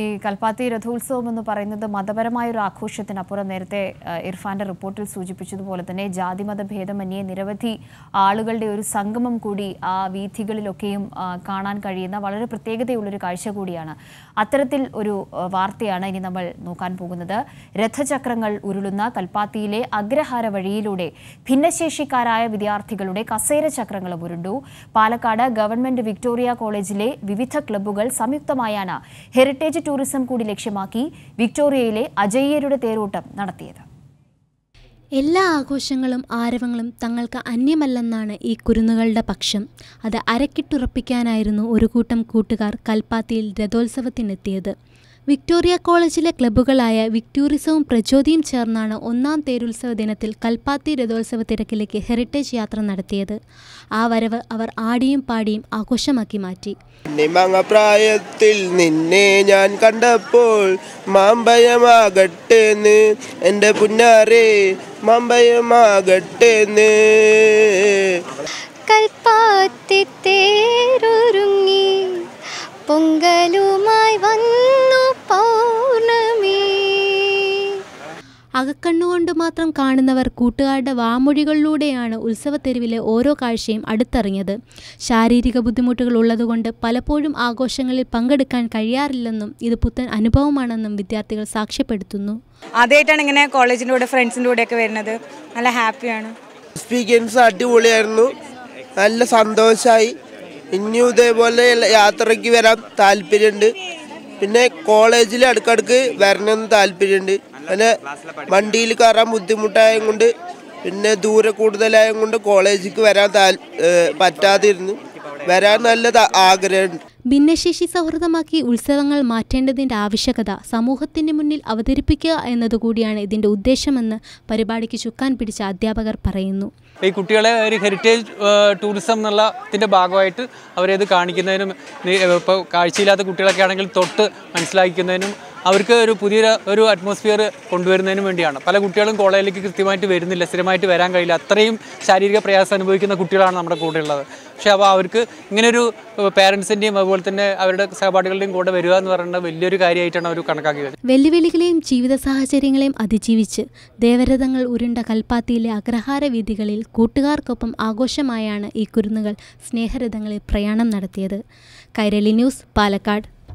ഈ കൽപ്പാത്തി രഥോത്സവം എന്ന് പറയുന്നത് മതപരമായ ഒരു ആഘോഷത്തിനപ്പുറം നേരത്തെ ഇർഫാന്റെ റിപ്പോർട്ടിൽ സൂചിപ്പിച്ചതുപോലെ തന്നെ ജാതിമത ഭേദമന്യേ നിരവധി ആളുകളുടെ ഒരു സംഗമം കൂടി ആ വീഥികളിലൊക്കെയും കാണാൻ കഴിയുന്ന വളരെ പ്രത്യേകതയുള്ളൊരു കാഴ്ച കൂടിയാണ് അത്തരത്തിൽ ഒരു വാർത്തയാണ് ഇനി നമ്മൾ നോക്കാൻ പോകുന്നത് രഥചക്രങ്ങൾ ഉരുളുന്ന കൽപ്പാത്തിയിലെ അഗ്രഹാര വഴിയിലൂടെ ഭിന്നശേഷിക്കാരായ വിദ്യാർത്ഥികളുടെ കസേര ചക്രങ്ങളും ഉരുണ്ടു പാലക്കാട് ഗവൺമെന്റ് വിക്ടോറിയ കോളേജിലെ വിവിധ ക്ലബ്ബുകൾ സംയുക്തമായാണ് ഹെറിറ്റേജ് ടൂറിസം കൂടി ലക്ഷ്യമാക്കി വിക്ടോറിയയിലെ അജയ്യരുടെ തേരോട്ടം നടത്തിയത് എല്ലാ ആഘോഷങ്ങളും ആരവങ്ങളും തങ്ങൾക്ക് അന്യമല്ലെന്നാണ് ഈ കുരുന്നുകളുടെ പക്ഷം അത് അരക്കിട്ടുറപ്പിക്കാനായിരുന്നു ഒരു കൂട്ടം കൂട്ടുകാർ കൽപ്പാത്തിയിൽ രഥോത്സവത്തിനെത്തിയത് വിക്ടോറിയ കോളേജിലെ ക്ലബ്ബുകളായ വിക്ടോറിസവും പ്രചോദിയും ചേർന്നാണ് ഒന്നാം തേരുത്സവ ദിനത്തിൽ കൽപ്പാത്തി രഥോത്സവ തിരക്കിലേക്ക് ഹെറിറ്റേജ് യാത്ര നടത്തിയത് ആ വരവ് അവർ ആടിയും പാടിയും ആഘോഷമാക്കി മാറ്റി പ്രായത്തിൽ നിന്നെ ഞാൻ കണ്ടപ്പോൾ എൻ്റെ കൽപ്പാത്തി തേരൊരുങ്ങി പൊങ്ക അകക്കണ്ണുകൊണ്ട് മാത്രം കാണുന്നവർ കൂട്ടുകാരുടെ വാമൊഴികളിലൂടെയാണ് തെരുവിലെ ഓരോ കാഴ്ചയും അടുത്തറിഞ്ഞത് ശാരീരിക ബുദ്ധിമുട്ടുകൾ ഉള്ളതുകൊണ്ട് പലപ്പോഴും ആഘോഷങ്ങളിൽ പങ്കെടുക്കാൻ കഴിയാറില്ലെന്നും ഇത് പുത്തൻ അനുഭവമാണെന്നും വിദ്യാർത്ഥികൾ സാക്ഷ്യപ്പെടുത്തുന്നു ആദ്യമായിട്ടാണ് ഇങ്ങനെ കോളേജിൻ്റെ കൂടെ ഫ്രണ്ട്സിൻ്റെ കൂടെയൊക്കെ വരുന്നത് നല്ല ഹാപ്പിയാണ് എക്സ്പീരിയൻസ് അടിപൊളിയായിരുന്നു നല്ല സന്തോഷമായി ഇനിയും ഇതേപോലെ യാത്രയ്ക്ക് വരാൻ താല്പര്യമുണ്ട് പിന്നെ കോളേജിൽ അടുക്കടുക്ക് വരണമെന്ന് താല്പര്യമുണ്ട് അങ്ങനെ വണ്ടിയിൽ കയറാൻ ബുദ്ധിമുട്ടായ കൊണ്ട് പിന്നെ ദൂരെ കൂടുതലായ കൊണ്ട് കോളേജിലേക്ക് വരാൻ പറ്റാതിരുന്നു വരാൻ നല്ല ആഗ്രഹമുണ്ട് ഭിന്നശേഷി സൗഹൃദമാക്കി ഉത്സവങ്ങൾ മാറ്റേണ്ടതിൻ്റെ ആവശ്യകത സമൂഹത്തിന് മുന്നിൽ അവതരിപ്പിക്കുക എന്നതുകൂടിയാണ് ഇതിൻ്റെ ഉദ്ദേശമെന്ന് പരിപാടിക്ക് ചുക്കാൻ പിടിച്ച അധ്യാപകർ പറയുന്നു ഈ കുട്ടികളെ ഒരു ഹെറിറ്റേജ് ടൂറിസം എന്നുള്ളതിൻ്റെ ഭാഗമായിട്ട് അവരത് കാണിക്കുന്നതിനും ഇപ്പോൾ കാഴ്ചയില്ലാത്ത കുട്ടികളൊക്കെ ആണെങ്കിൽ തൊട്ട് മനസ്സിലാക്കുന്നതിനും അവർക്ക് ഒരു പുതിയൊരു ഒരു അറ്റ്മോസ്ഫിയർ കൊണ്ടുവരുന്നതിനു വേണ്ടിയാണ് പല കുട്ടികളും കോളേജിലേക്ക് കൃത്യമായിട്ട് വരുന്നില്ല സ്ഥിരമായിട്ട് വരാൻ കഴിയില്ല അത്രയും ശാരീരിക പ്രയാസം അനുഭവിക്കുന്ന കുട്ടികളാണ് നമ്മുടെ കൂടെയുള്ളത് പക്ഷേ അപ്പോൾ അവർക്ക് ഇങ്ങനൊരു പേരൻസിൻ്റെയും അതുപോലെ തന്നെ അവരുടെ സഹപാഠികളുടെയും കൂടെ വരിക എന്ന് പറയുന്നത് വലിയൊരു കാര്യമായിട്ടാണ് അവർ കണക്കാക്കിയത് വെല്ലുവിളികളെയും ജീവിത സാഹചര്യങ്ങളെയും അതിജീവിച്ച് ദേവരഥങ്ങൾ ഉരുണ്ട കൽപ്പാത്തിയിലെ അഗ്രഹാര വീതികളിൽ കൂട്ടുകാർക്കൊപ്പം ആഘോഷമായാണ് ഈ കുരുന്നുകൾ സ്നേഹരഥങ്ങളിൽ പ്രയാണം നടത്തിയത് കൈരളി ന്യൂസ് പാലക്കാട്